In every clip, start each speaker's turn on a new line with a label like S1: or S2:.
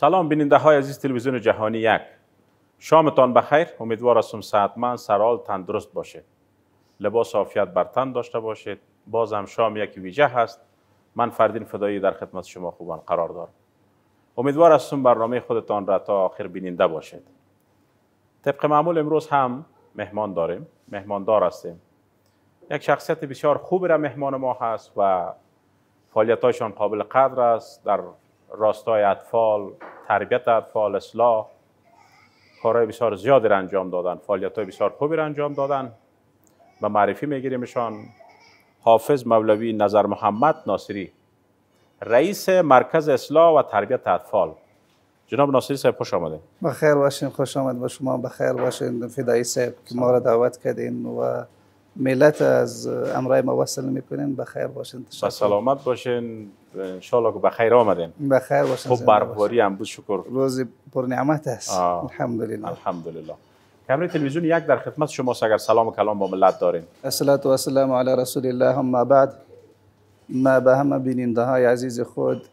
S1: سلام بیننده های عزیز تلویزیون جهانی یک شامتان بخیر امیدوار هستم من سرال تندرست باشه لباس عافیت بر تن داشته باشید باز هم شام یک ویژه هست من فردین فدایی در خدمت شما خوبان قرار دارم امیدوار هستم برنامه خودتان را تا آخر بیننده باشید طبق معمول امروز هم مهمان داریم مهماندار هستیم یک شخصیت بسیار خوبی را مهمان ما هست و فعالیتایشان قابل قدر است در راستای اطفال تربیت اطفال اصلاح کارهای بسیار زیادی را انجام دادن فعالیت های بسیار خوبی را انجام دادن و معرفی میگیریمشان حافظ مولوی نظر محمد ناصری رئیس مرکز اصلاح و تربیت اطفال جناب ناصری صاحب خوش آمده
S2: بخیر باشین خوش آمد با شما بخیر باشین فدایی صاحب که ما را دعوت کردین و ملت از امرای ما وصل میکنین بخیر باشین سلامت
S1: باشین انشاءالله که بخیر آمدین بخیر باشین خوب برباری هم بود شکر روز
S2: پر نعمت است الحمدلله
S1: الحمدلله کمری تلویزیون یک در خدمت شما اگر سلام و کلام با ملت دارین
S2: الصلاه و السلام علی رسول الله هم بعد ما به همه بیننده های عزیز خود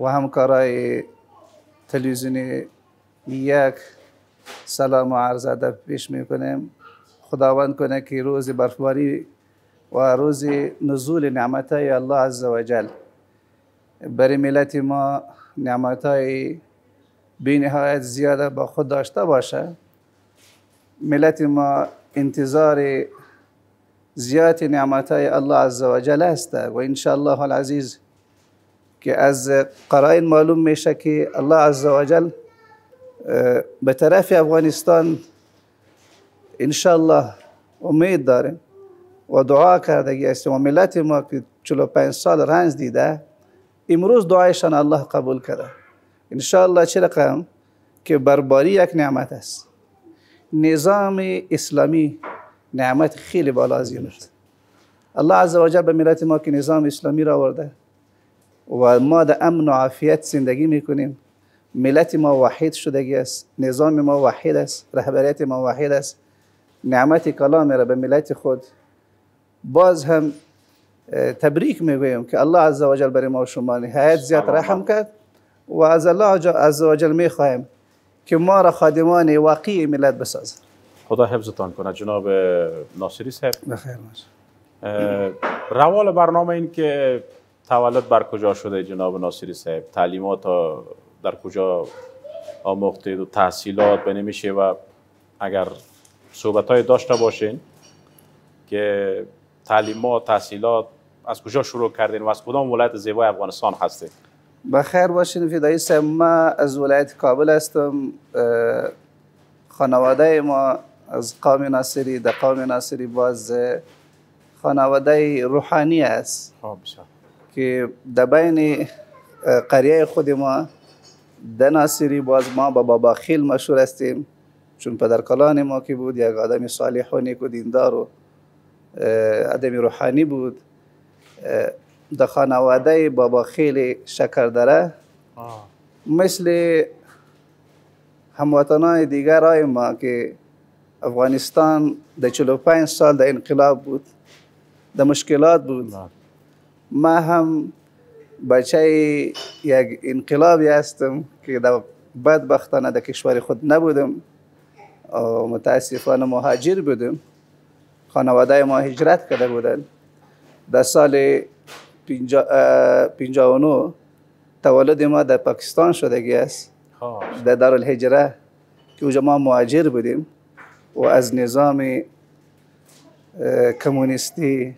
S2: و همکارای تلویزیونی یک سلام و عرض ادب پیش میکنیم خداوند کنه که روز برفباری و روز نزول های الله عز و جل برای ملت ما نعمتای بی نهایت زیاده با خود داشته باشه ملت ما انتظار زیاد های الله عز و جل است و الله العزیز که از قرائن معلوم میشه که الله عز و جل به طرف افغانستان انشاءالله امید داریم و دعا کردگی است و ملت ما که 45 سال رنج دیده امروز دعایشان الله قبول کرده انشاءالله چه رقم که برباری یک نعمت است نظام اسلامی نعمت خیلی بالا است الله عزوجل به ملت ما که نظام اسلامی را آورده و ما در امن و عافیت زندگی میکنیم ملت ما وحید شدگی است نظام ما وحید است رهبریت ما وحید است نعمت کلام را به ملت خود باز هم تبریک میگویم که الله عزوجل برای ما و شما نهایت زیاد رحم کرد و از الله عزوجل میخواهیم که ما را خادمان واقعی ملت بسازد
S1: خدا حفظتان کنه جناب ناصری صاحب بخیر روال برنامه این که تولد بر کجا شده جناب ناصری صاحب تعلیمات در کجا آموختید و تحصیلات بنمیشه و اگر صحبت های داشته باشین که تعلیمات تحصیلات از کجا شروع کردین و از کدام ولایت زیبای افغانستان هستید
S2: بخیر باشین فدایی صاحب ما از ولایت کابل هستم خانواده ما از قوم ناصری در قوم ناصری باز خانواده روحانی است خب، که در بین قریه خود ما در ناصری باز ما با بابا خیل مشهور هستیم چون کلان ما که بود یک آدم صالح و نیک و دیندار و ادمی روحانی بود در خانواده بابا خیلی داره مثل هموطنان دیگر ما که افغانستان در 45 سال در انقلاب بود در مشکلات بود بله. ما هم بچه یک انقلابی هستم که در بدبختانه در کشور خود نبودم متاسفانه مهاجر بودم خانواده ما هجرت کرده بودند در سال 59 تولد ما در پاکستان گی است خب. در الهجره، که اونجا ما مهاجر بودیم و از نظام کمونیستی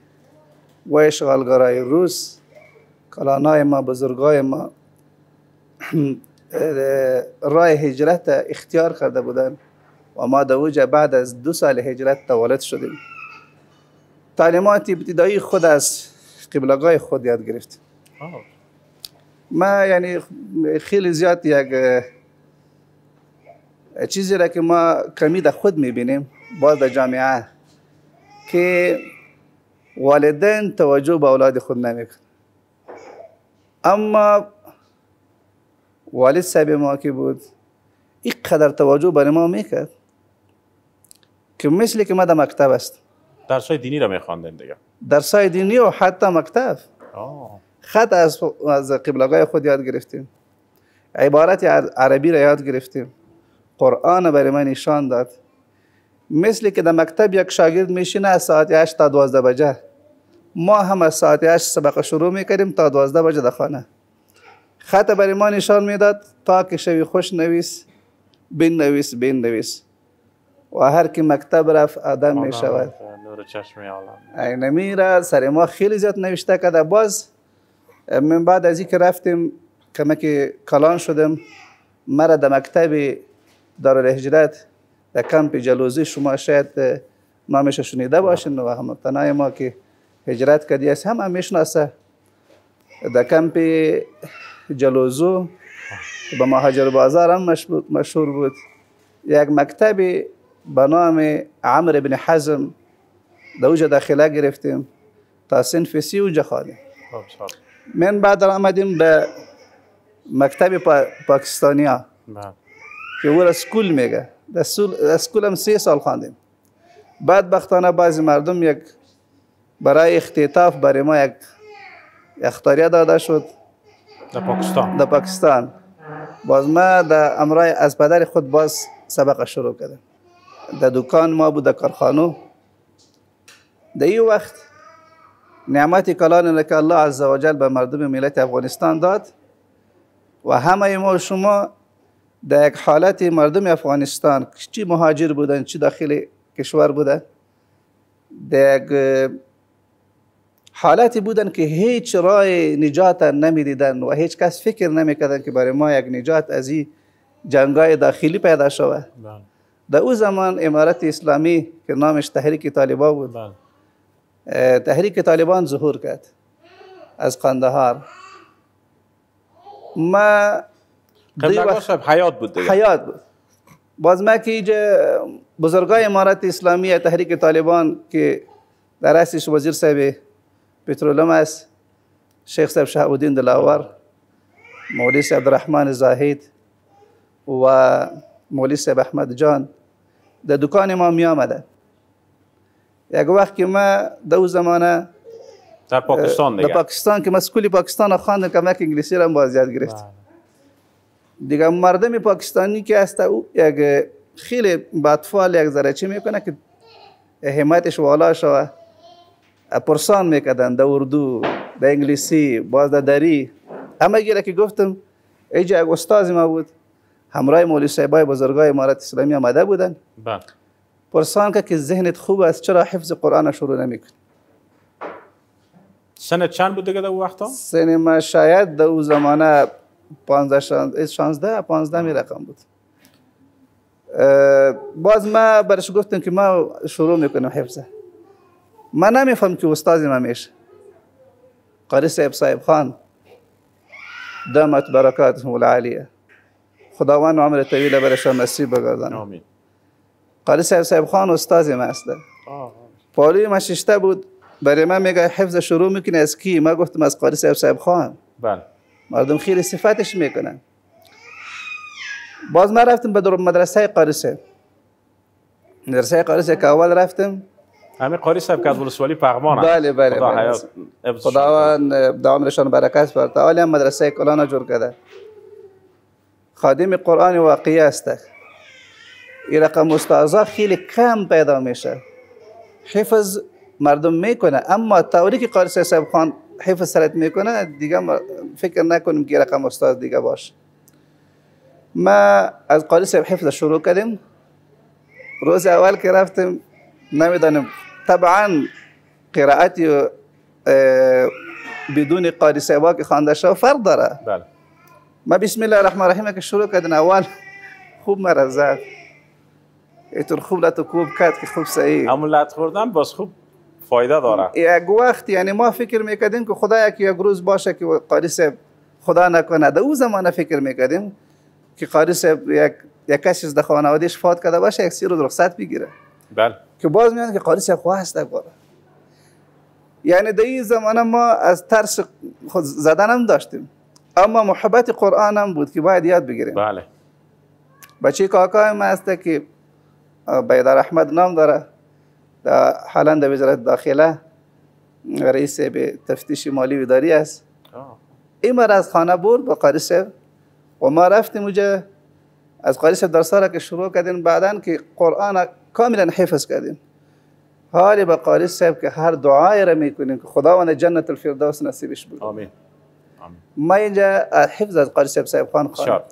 S2: و اشغالگرای روس کلانای ما بزرگای ما رای هجرت اختیار کرده بودند و ما در بعد از دو سال هجرت تولد شدیم تعلیمات ابتدایی خود از قبلگاه خود یاد گرفت ما یعنی خیلی زیاد یک چیزی را که ما کمی در خود میبینیم باز در جامعه که والدین توجه به اولاد خود نمیکن اما والد صاحب ما که بود این قدر توجه بر ما میکرد که مثل که ما در مکتب است
S1: درس های دینی رو میخواندن دیگه
S2: درس های دینی و حتی مکتب خط از از قبلگاه خود یاد گرفتیم عبارت عربی را یاد گرفتیم قرآن برای من نشان داد مثل که در مکتب یک شاگرد میشینه از ساعت 8 تا 12 بجه ما هم از ساعت 8 سبق شروع میکردیم تا 12 بجه در خانه خط برای ما نشان میداد تا که شوی خوش نویس بین نویس بین نویس و هر کی مکتب رفت آدم می شود نور چشم عالم سر ما خیلی زیاد نوشته کده باز من بعد از که رفتیم کمک کلان شدم مرا در مکتب هجرت در کمپ جلوزی شما شاید نامش شنیده باشین و تنای ما که هجرت کردی است همه میشناسه در کمپ جلوزو به مهاجر بازار هم مشهور بود یک مکتبی به نام عمر ابن حزم در اوجه داخله گرفتیم تا سنف سی اوجه خواندیم خب، خب. من بعد آمدیم به مکتب پا پاکستانیا بله. که او اسکول سکول میگه در سکول هم سه سال خواندیم بعد بختانه بعضی مردم یک برای اختطاف برای ما یک اختاریه داده شد در پاکستان در پاکستان باز ما در امرای از پدر خود باز سبق شروع کردم د دکان ما بود در کارخانه در این وقت نعمت کلان که الله عزوجل به مردم ملت افغانستان داد و همه ما شما در یک حالت مردم افغانستان چی مهاجر بودن چی داخل کشور بودن در یک حالتی بودن که هیچ راه نجات نمیدیدن و هیچ کس فکر نمیکردن که برای ما یک نجات از این جنگای داخلی پیدا شود بله. در او زمان امارت اسلامی که نامش تحریک طالبان بود بله. تحریک طالبان ظهور کرد از قندهار ما قندهار صاحب خب، حیات بود حیات بود باز ما که اینجا بزرگای امارت اسلامی تحریک طالبان که در اصلش وزیر صاحب پترولوم است شیخ صاحب شهبودین دلاور مولوی صاحب عبدالرحمن زاهید و مولوی صاحب احمد جان در دکان ما می آمده یک وقت که ما دو زمانه
S1: در پاکستان دیگه در
S2: پاکستان که مسکولی پاکستان که کمک انگلیسی را باز یاد گرفت بله. دیگه مردم پاکستانی که هست او یک خیلی بدفعال یک ذره چی میکنه که حمایتش والا شوه پرسان میکردن در اردو در انگلیسی باز در دری همه گیره که گفتم ایجا یک استاز ما بود همراه مولوی صاحبای بزرگای امارت اسلامی آمده بودن بله پرسان که که ذهنت خوب است چرا حفظ قرآن شروع نمیکنی؟
S1: سن چند بود دیگه در وقتا؟
S2: سن ما شاید در اون زمانه 15 16 15 می رقم بود باز ما برش گفتم که ما شروع میکنم حفظه من نمیفهم که استاد ما میشه قاری صاحب صاحب خان دامت برکاتهم العالیه خداوند عمر طویل برشان نصیب بگردن قاری صاحب صاحب خان استاد ما است پالوی ما ششته بود برای من میگه حفظ شروع میکنه از کی ما گفتم از قاری صاحب صاحب خان بله مردم خیلی صفتش میکنن باز ما رفتم به مدرسه قاری صاحب مدرسه قاری صاحب که اول رفتم
S1: همین قاری صاحب که از ولسوالی پغمان بله بله خدا
S2: بله. خداوند دوام رشان برکت فرتا عالی مدرسه کلانا جور کده خادم قرآن واقعی است این رقم استعزا خیلی کم پیدا میشه حفظ مردم میکنه اما طوری که قاری صاحب خان حفظ سرت میکنه دیگه فکر نکنیم که رقم استاد دیگه باشه ما از قاری صاحب حفظ شروع کردیم روز اول که رفتم نمیدانیم طبعا قرائتی بدون قاری صاحب که خوانده شد فرق داره بله. ما بسم الله الرحمن الرحیم که شروع کردن اول خوب مرزد زد ایتون خوب لطو کوب کرد که خوب صحیح همون لط خوردن باز خوب
S1: فایده داره
S2: یک وقت یعنی ما فکر میکردیم که خدا یک یک روز باشه که قاری صاحب خدا نکنه در او زمانه فکر میکردیم که قاری صاحب یک یک کسی از خانواده فوت کرده باشه یک سی روز رخصت بگیره بله که باز میاد که قاری صاحب خواه داره یعنی در این زمانه ما از ترس خود زدن هم داشتیم اما محبت قرآن هم بود که باید یاد بگیریم بله بچه کاکا ما هست که بیدار احمد نام داره حالا در وزارت داخله رئیس به تفتیش مالی و است این از خانه برد با قاری و ما رفتیم اونجا از قاری در درسه که شروع کردیم بعدا که قرآن کاملا حفظ کردیم حالی با قاری که هر دعای را میکنیم که خداوند جنت الفردوس نصیبش بود آمین ما اینجا حفظ از قاری سب صاحب خان خواند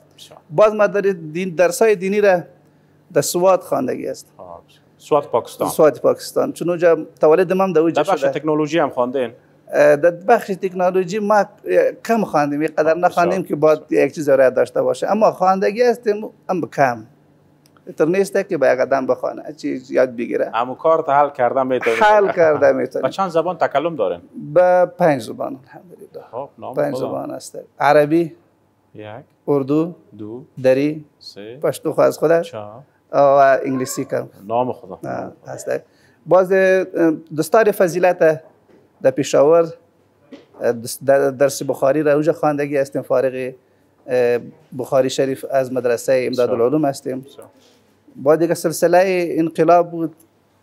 S2: باز ما در دین درسای دینی را در سواد خواندگی است خب، سواد پاکستان سواد پاکستان چون اونجا تولد من در اونجا شده بخش تکنولوژی هم خواندین در بخش تکنولوژی ما کم خواندیم قدر خب، نخواندیم که باید یک چیز را داشته باشه اما خواندگی هستیم اما کم تو نیست که باید قدم بخوانه
S1: چیز یاد بگیره اما کار تا حل کرده میتونید حل کرده میتونید با چند زبان تکلم دارن
S2: با پنج زبان الحمدلله خب، پنج زبان است عربی یک اردو دو دری سه پشتو خود از خودش و انگلیسی کم نام خدا است باز دستار فضیلت در پیشاور درس بخاری را اونجا خواندگی هستیم فارغ بخاری شریف از مدرسه امداد العلوم هستیم با دیگه سلسله انقلاب بود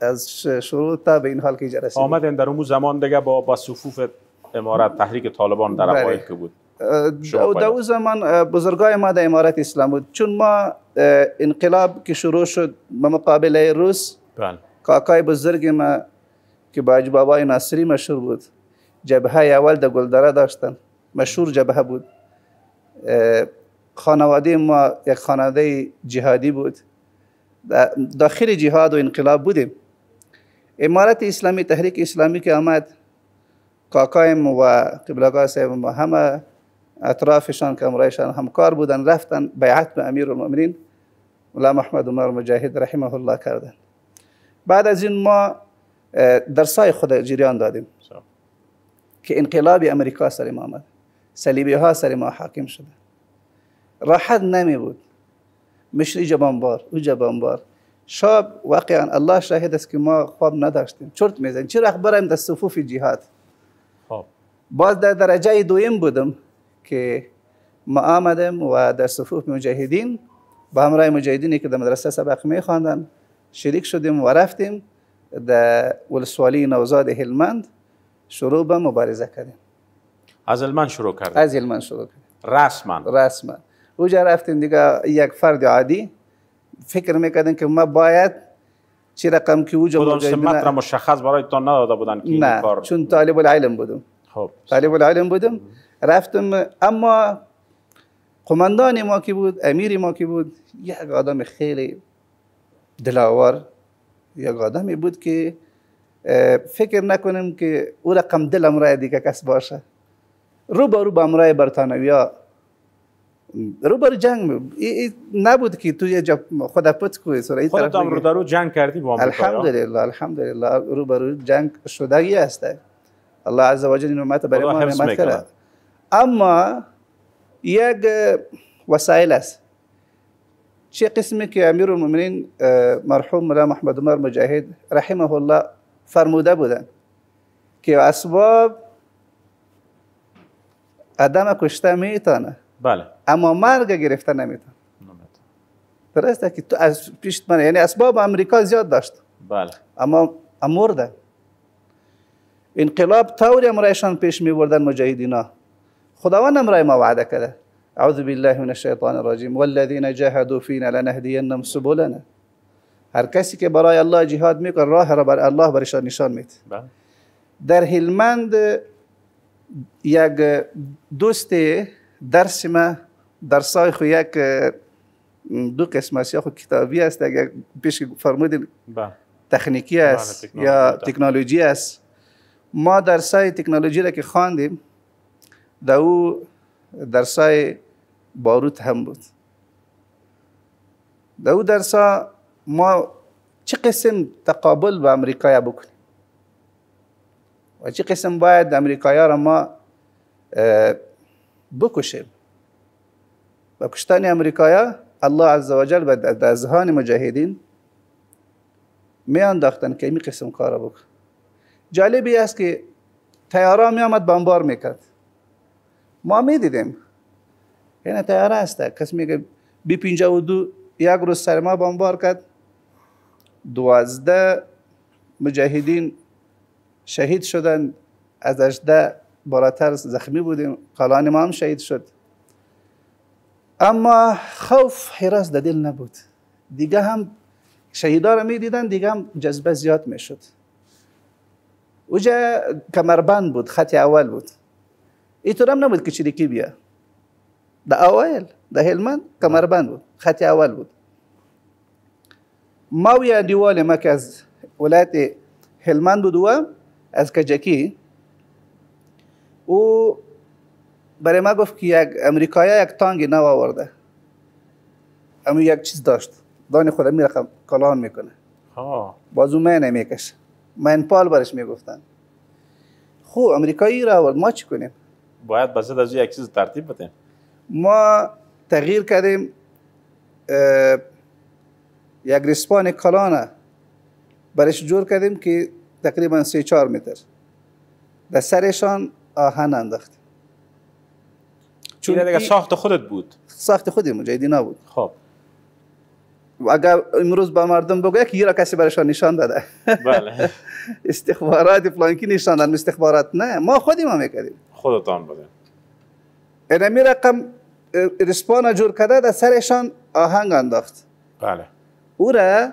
S2: از شروع تا به این حال که اینجا آمدن در اون زمان دیگه با با صفوف
S1: امارت تحریک طالبان در بله. اوایل که بود
S2: در اون زمان بزرگای ما در امارت اسلام بود چون ما انقلاب که شروع شد به مقابله روس بله. کاکای بزرگ ما که باج بابای ناصری مشهور بود جبهه اول در گلدره داشتن مشهور جبهه بود خانواده ما یک خانواده جهادی بود داخل جهاد و انقلاب بودیم امارت اسلامی تحریک اسلامی که آمد کاکایم و قبلگاه صاحب و همه اطرافشان که امرایشان همکار بودن رفتن بیعت به امیر المؤمنین ملا احمد عمر مجاهد رحمه الله کردن بعد از این ما درسای خود جریان دادیم که انقلاب امریکا سر ما آمد صلیبی ها سر ما حاکم شده راحت نمی بود مشری جبانبار او جبانبار شب واقعا الله شاهد است که ما خواب نداشتیم چرت میزنیم چرا اخبارم در صفوف جهاد خب باز در درجه دویم بودم که ما آمدم و در صفوف مجاهدین با همراه مجاهدینی که در مدرسه سبق میخواندن شریک شدیم و رفتیم در ولسوالی نوزاد هلمند شروع به مبارزه کردیم از هلمند شروع کردیم از هلمند شروع کردیم رسما رسما اوجا رفتیم دیگه یک فرد عادی فکر میکردن که ما باید چی رقم که اونجا کدام سمت نداده بودن که نه چون طالب العلم بودم خب طالب العلم بودم رفتم اما قماندان ما که بود امیر ما که بود یک آدم خیلی دلاور یک آدمی بود که فکر نکنیم که او رقم دل رای دیگه کس باشه رو با رو با امرای برطانوی رو جنگ نبود که تو یه جا خود پت کوی سر طرف هم رو در جنگ کردی با الحمدلله الحمدلله رو جنگ شدگی هست الله عزوجل این امت برای ما نعمت کرد اما یک وسایل است چه قسمی که امیر المؤمنین مرحوم مولا محمد عمر مجاهد رحمه الله فرموده بودن که اسباب عدم کشته میتانه بله اما مرگ گرفته نمیتون درسته که تو از پیش من یعنی اسباب امریکا زیاد داشت بله اما مرده انقلاب طوری امرایشان پیش می بردن مجاهدینا خداوند امرای ما وعده کرده اعوذ بالله من الشیطان الرجیم والذین جاهدوا فینا لنهدینهم سبلنا هر کسی که برای الله جهاد میکنه راه را بر الله برشان نشان میده بله. در هلمند یک دوست درس ما درسای خو یک دو قسم است یا خو کتابی است اگر پیش فرمودین بله. تکنیکی بله، است یا تکنولوژی است ما درسای تکنولوژی را که خواندیم در او درسای باروت هم بود در او ما چه قسم تقابل با امریکایا بکنیم و چه قسم باید امریکایا را ما بکشه و کشتن امریکایا الله عزوجل در ذهان مجاهدین می انداختن که این قسم کارو بکن جالبی است که تیارا می آمد بمبار میکرد ما می دیدیم یعنی تیارا است کس میگه بی پینجا و دو یک روز سر ما بمبار کرد دوازده مجاهدین شهید شدند از اجده بالاتر زخمی بودیم قلان ما هم شهید شد اما خوف حراس در دل نبود دیگه هم شهیدا رو می دیدن دیگه هم جذبه زیاد می شد اوجا کمربند بود خط اول بود اینطور هم نبود که چریکی بیا د اول در هلمند کمربند بود خط اول بود یه دیوال ما که از ولایت هلمند بود و از کجکی او برای ما گفت که یک امریکایی یک تانگ نو آورده اما یک چیز داشت دانی خود می رقم کلان میکنه ها بازو من نمیکشه من پال برش میگفتن خو امریکایی را آورد ما چی کنیم
S1: باید بسید از یک چیز ترتیب بدیم
S2: ما تغییر کردیم یک ریسپان کلانه برش جور کردیم که تقریبا سه چهار متر در سرشان آهن انداختیم چون دیگه ساخت خودت بود ساخت خودی جدی نبود خب اگر امروز با مردم بگو یک را کسی برایشان نشان داده
S1: بله
S2: استخبارات فلانکی نشان دادن استخبارات نه ما خودی ما میکردیم
S1: خودتان این
S2: اینمی رقم رسپان جور کرده در سرشان آهنگ انداخت بله او را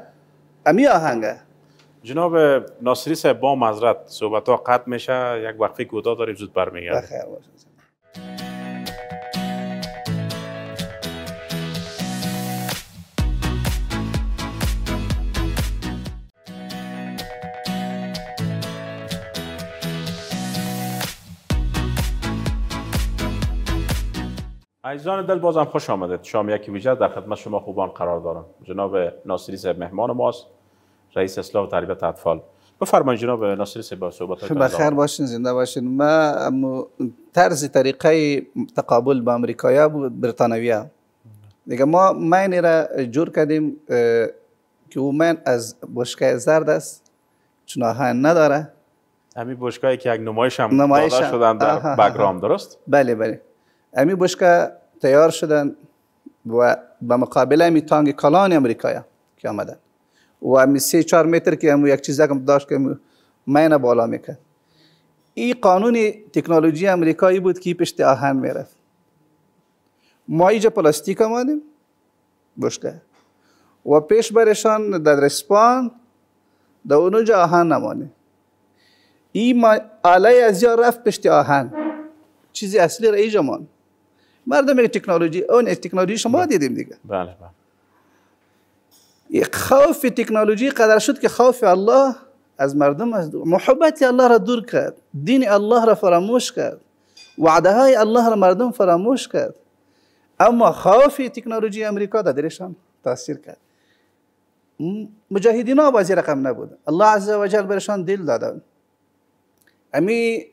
S2: امی آهنگه
S1: جناب ناصری صاحب با معذرت صحبت ها قطع میشه یک وقفی کوتاه داریم زود برمیگرد بخیر
S2: بله،
S1: عزیزان دل بازم خوش آمدید شام یکی ویژه در خدمت شما خوبان قرار دارم جناب ناصری صاحب مهمان ماست رئیس اصلاح و تربیت اطفال بفرمایید جناب ناصر سه با صحبت بخیر بله،
S2: باشین زنده باشین ما طرز طریقه تقابل با امریکایا بود بریتانویا دیگه ما معنی را جور کردیم که اومن از بشکه زرد است چناهن نداره
S1: همین بشکه‌ای که یک نمایش هم نمایش شدن در بگرام درست؟
S2: بله بله همین بشکه تیار شدن و به مقابله می تانگ کلان امریکایا که آمدن و همی سه چهار متر که همو یک چیز هم داشت که مینه بالا میکرد این قانون تکنولوژی امریکایی بود که پشت آهن میرفت ما اینجا پلاستیک آمدیم بشکه و پیش برشان در رسپان در اونجا آهن نمانیم. این آلای از یا رفت پشت آهن چیزی اصلی را ایجا مان مردم تکنولوژی اون تکنولوژی شما دیدیم دیگه بله بله خوف تکنولوژی قدر شد که خوف الله از مردم دور محبت الله را دور کرد دین الله را فراموش کرد وعده های الله را مردم فراموش کرد اما خوف تکنولوژی امریکا در درشان تاثیر کرد مجاهدین ها بازی رقم نبود الله عز و جل برشان دل داد امی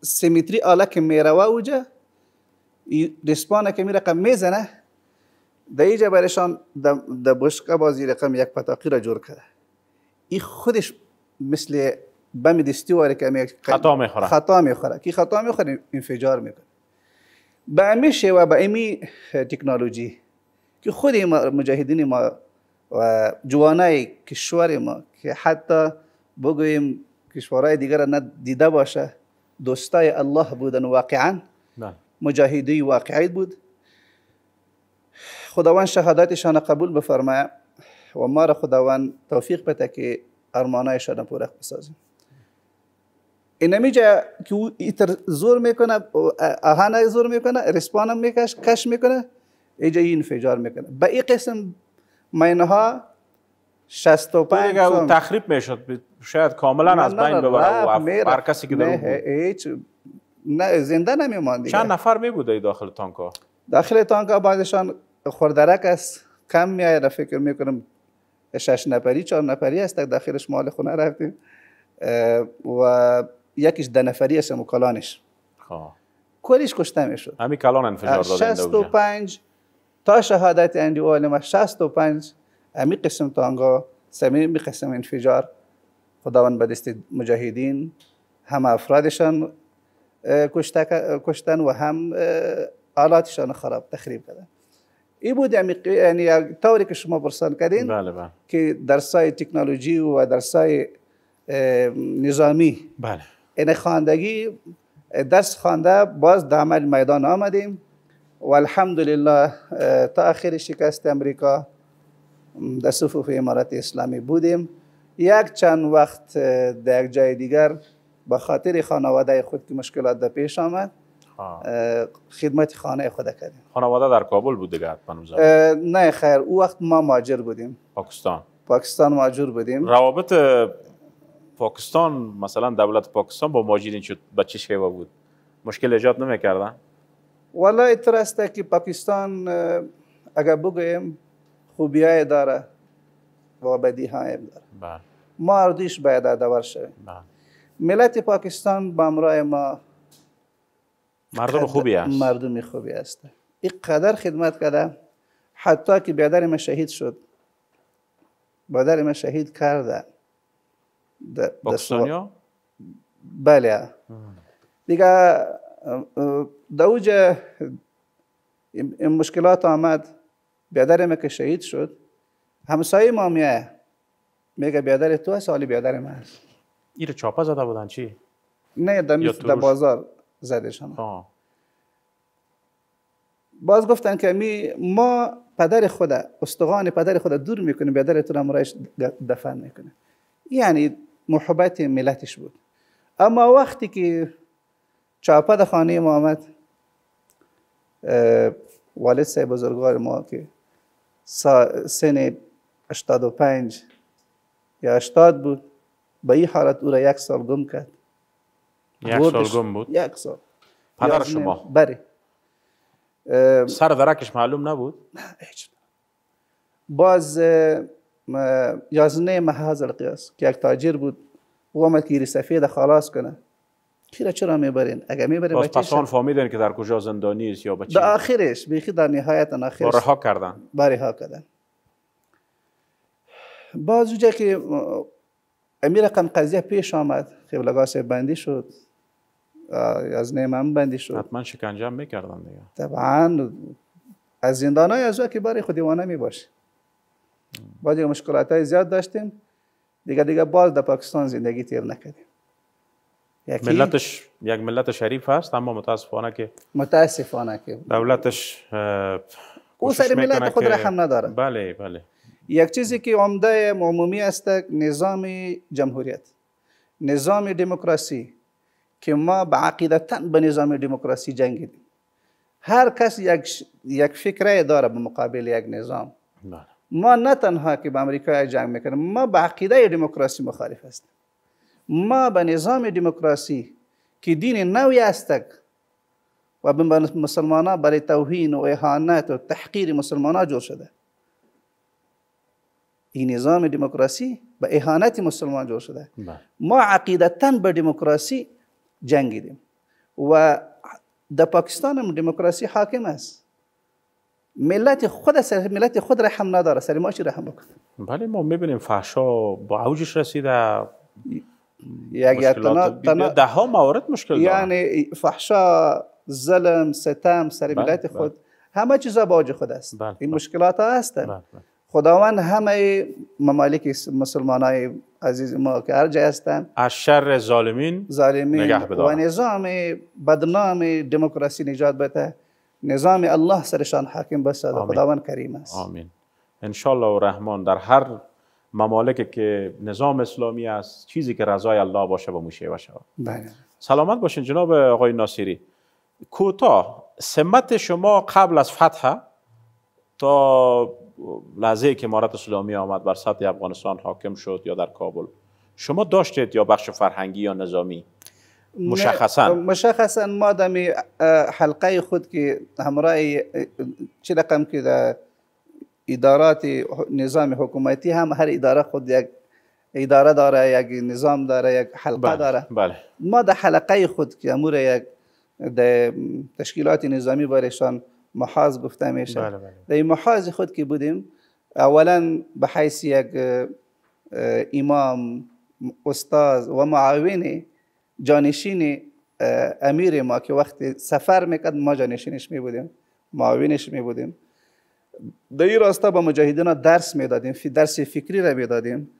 S2: سیمیتری آله که میروه اوجه ریسپانه که میرقم رقم میزنه در اینجا برایشان در بشقه بازی رقم یک پتاقی را جور کرده این خودش مثل بم دستی واره که یک خطا میخوره خطا میخوره که خطا میخوره انفجار میکنه به امی شیوه به امی تکنولوژی که خود مجاهدین ما و جوانای کشور ما که حتی بگویم کشورهای دیگر نه دیده باشه دوستای الله بودن واقعا مجاهدی واقعی بود خداوند شهادتشان قبول بفرمایه و ما را خداوند توفیق بده که ارمانایشان پوره بسازیم این جای که او ایتر زور میکنه اهانه زور میکنه هم میکش کش میکنه اینجا این انفجار میکنه به این قسم مینه مینها 65 دیگه او تخریب
S1: میشد شاید کاملا از بین ببره هر کسی که نه
S2: هیچ نه زنده نمی چند نفر می بوده داخل تانکا داخل تانکا بعدشان خوردرک است کم می را فکر میکنم شش نفری چهار نفری است داخلش مال خونه رفتیم و یکیش ده نفری است کلانش خب. کلیش کشته شد
S1: همین کلان انفجار داده
S2: 65 تا شهادت اندی و 65 امی قسم تانگا سمیم قسم انفجار خداوند به دست مجاهدین هم افرادشان کشتن و هم آلاتشان خراب تخریب کردن ای بود یعنی طوری که شما پرسان کردین بله بله. که درسای تکنولوژی و درسای نظامی بله این خواندگی درس خوانده باز د عمل میدان آمدیم و الحمدلله تا آخر شکست امریکا در صفوف امارات اسلامی بودیم یک چند وقت در یک جای دیگر به خاطر خانواده خود که مشکلات در پیش آمد خدمت خانه خود کردیم
S1: خانواده در کابل بود دیگه
S2: نه خیر او وقت ما ماجر بودیم پاکستان پاکستان ماجر بودیم
S1: روابط پاکستان مثلا دولت پاکستان با ماجرین شد با چه بود مشکل ایجاد نمیکردن
S2: والا اینطور که پاکستان اگر بگویم خوبیای داره و بدیهای داره بله. ما اردیش باید دور شویم بله. ملت پاکستان با امرای ما
S1: مردم خوبی است
S2: مردم خوبی است اینقدر خدمت کرده حتی که بیادر ما شهید شد بادر ما شهید کرده باکستانیا؟ بله دیگه دوج این مشکلات آمد بیادر ما که شهید شد همسایه ما میه میگه بیادر تو هست حالی بیادر ما هست ایره چاپه زده بودن چی؟ نه در بازار زده شما باز گفتن که می ما پدر خود استغان پدر خود دور میکنیم پدرتون هم رایش دفن میکنه یعنی محبت ملتش بود اما وقتی که چاپه در خانه ما آمد والد سه بزرگوار ما که سن پنج یا 80 بود به این حالت او را یک سال گم کرد
S1: یک گم بود یک سال پدر شما بله سر درکش معلوم نبود؟ نه هیچ
S2: باز یازنه محاز القیاس که یک تاجر بود او آمد که سفید خلاص کنه کیره چرا میبرین اگه میبرین باز پسان
S1: فهمیدن که در کجا زندانی است یا بچه در
S2: آخرش بیخی در نهایت آخرش رها کردن رها کردن باز اونجا که امیر رقم قضیه پیش آمد خیلی بندی شد از نیمم بندی شد
S1: حتما شکنجه میکردن دیگه
S2: طبعا از زندان های از که برای خودیوانه می باشه با دیگه مشکلات های زیاد داشتیم دیگه دیگه باز در پاکستان زندگی تیر نکردیم ملتش
S1: یک ملت شریف هست اما متاسفانه که
S2: متاسفانه که
S1: دولتش
S2: او سر ملت خود رحم نداره
S1: بله بله
S2: یک چیزی که عمده عمومی است نظام جمهوریت نظام دموکراسی که ما به عقیدتن به نظام دموکراسی جنگیدیم هر کس یک, یک فکره داره به مقابل یک نظام ما نه تنها که به امریکا جنگ میکنیم ما به عقیده دموکراسی مخالف هستیم ما به نظام دموکراسی که دین نوی است و به مسلمان برای توهین و اهانت و تحقیر مسلمان جور شده این نظام دموکراسی به اهانت مسلمان جور شده ما ما عقیدتا به دموکراسی جنگیدیم و در پاکستان هم دموکراسی حاکم است ملت خود سر ملت خود رحم نداره سر ما رحم بکنه
S1: بله ما میبینیم فحشا با اوجش رسیده یک تنا ده ها موارد مشکل داره
S2: یعنی فحشا ظلم ستم سر بله، ملت بله. خود همه چیزا با اوج خود است بله، این مشکلات هستن خداوند همه ممالک های عزیز ما که هر جای هستند
S1: از شر ظالمین ظالمین و
S2: نظام بدنام دموکراسی نجات بده نظام الله سرشان حاکم بسد خداوند کریم است
S1: آمین ان و رحمان در هر ممالک که نظام اسلامی است چیزی که رضای الله باشه و موشه باشه بله سلامت باشین جناب آقای ناصری کوتاه سمت شما قبل از فتح تا لحظه که امارت اسلامی آمد بر سطح افغانستان حاکم شد یا در کابل شما داشتید یا بخش فرهنگی یا نظامی مشخصا
S2: مشخصا ما دمی حلقه خود که همراه چه رقم که در ادارات نظام حکومتی هم هر اداره خود یک اداره داره یک نظام داره یک حلقه بله، داره بله. ما در حلقه خود که امور یک تشکیلات نظامی برشان محاز گفته بله، میشه بله. در این خود که بودیم اولا به حیث یک امام استاد و معاون جانشین امیر ما که وقتی سفر میکرد ما جانشینش میبودیم. معاونش میبودیم. در این راستا با مجاهدین درس میدادیم درس فکری را میدادیم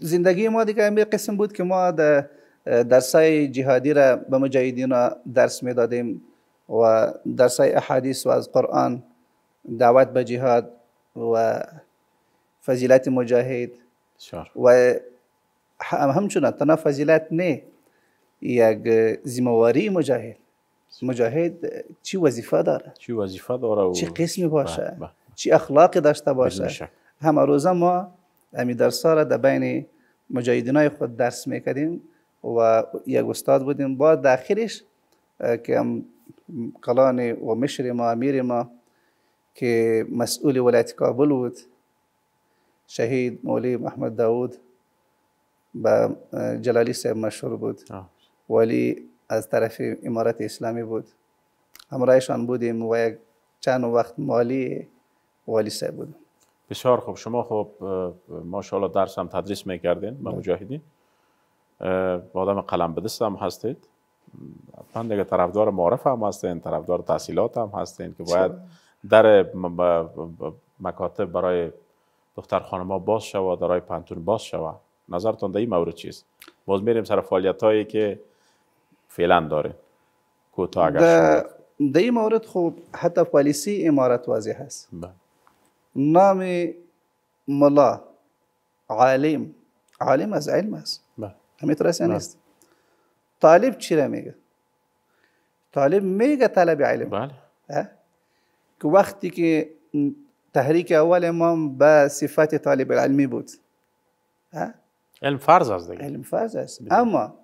S2: زندگی ما دیگه امیر قسم بود که ما در درسای جهادی را به مجاهدین درس میدادیم و درسای احادیث و از قرآن دعوت به جهاد و فضیلت مجاهد و همچنان تنها فضیلت نه یک زمواری مجاهد مجاهد چی وظیفه داره چی وظیفه داره و چی قسمی باشه بح بح. چی اخلاقی داشته باشه همه روزا ما امی درسا را در بین مجاهدینای خود درس میکردیم و یک استاد بودیم با داخلش اه، که هم کلان و مشر ما امیر ما که مسئول ولایت کابل بود شهید مولی محمد داود به جلالی صاحب مشهور بود ولی از طرف امارت اسلامی بود همراهشان بودیم و یک چند وقت مالی والی صاحب بود
S1: بسیار خوب شما خب ماشاءالله درس هم تدریس میکردین به بله. مجاهدین آدم قلم به هستید من دیگه طرفدار معرف هم هستین طرفدار تحصیلات هم هستین که باید در مکاتب برای دختر ها باز و رای پنتون باز شوه نظرتون در این مورد چیست باز میریم سر فعالیت هایی که فعلا داره کوتاه اگر در
S2: این مورد خوب حتی پالیسی امارت واضح هست بله. نام ملا عالم عالم از علم است بله. همه بله. نیست طالب چی را میگه طالب میگه طلب علم بله. که وقتی که تحریک اول ما به صفت طالب علمی بود علم فرض است دیگه علم فرض است بله. اما